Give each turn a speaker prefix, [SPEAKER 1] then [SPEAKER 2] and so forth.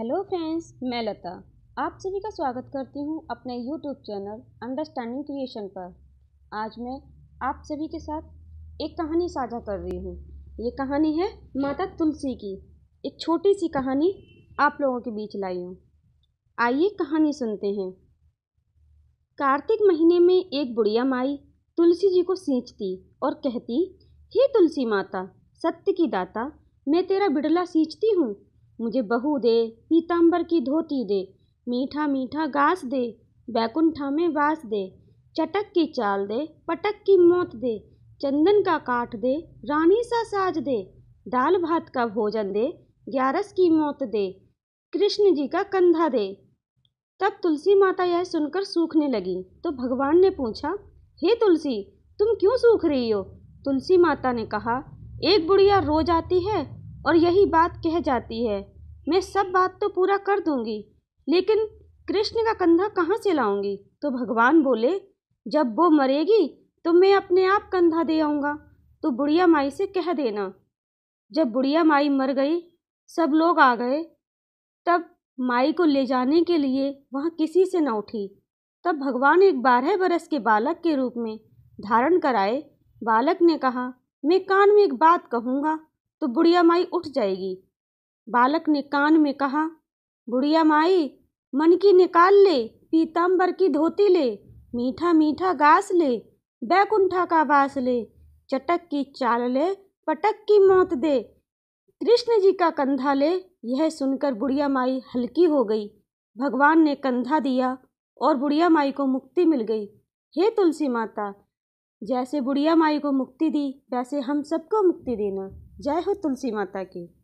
[SPEAKER 1] hello friends मैं लता आप सभी का स्वागत करती हूँ अपने यूट्यूब चैनल अंडरस्टैंडिंग क्रिएशन पर आज मैं आप सभी के साथ एक कहानी साझा कर रही हूँ ये कहानी है माता तुलसी की एक छोटी सी कहानी आप लोगों के बीच लाई हूँ आइए कहानी सुनते हैं कार्तिक महीने में एक बुढ़िया माई तुलसी जी को सींचती और कहती हे तुलसी माता सत्य की दाता मैं तेरा बिड़ला सींचती हूँ मुझे बहू दे पीताम्बर की धोती दे मीठा मीठा घास दे बैकुंठा में वास दे चटक की चाल दे पटक की मौत दे चंदन का काट दे रानी सा साज दे दाल भात का भोजन दे ग्यारस की मौत दे कृष्ण जी का कंधा दे तब तुलसी माता यह सुनकर सूखने लगी तो भगवान ने पूछा हे तुलसी तुम क्यों सूख रही हो तुलसी माता ने कहा एक बुढ़िया रोज आती है और यही बात कह जाती है मैं सब बात तो पूरा कर दूंगी लेकिन कृष्ण का कंधा कहाँ से लाऊंगी तो भगवान बोले जब वो मरेगी तो मैं अपने आप कंधा दे आऊँगा तो बुढ़िया माई से कह देना जब बुढ़िया माई मर गई सब लोग आ गए तब माई को ले जाने के लिए वहाँ किसी से न उठी तब भगवान एक बारह बरस के बालक के रूप में धारण कराए बालक ने कहा मैं कान में एक बात कहूँगा तो बुढ़िया माई उठ जाएगी बालक ने कान में कहा बुढ़िया माई मन की निकाल ले पीतम्बर की धोती ले मीठा मीठा घास ले बैकुंठा का बास ले चटक की चाल ले पटक की मौत दे कृष्ण जी का कंधा ले यह सुनकर बुढ़िया माई हल्की हो गई भगवान ने कंधा दिया और बुढ़िया माई को मुक्ति मिल गई हे तुलसी माता जैसे बुढ़िया माई को मुक्ति दी वैसे हम सबको मुक्ति देना जय हो तुलसी माता की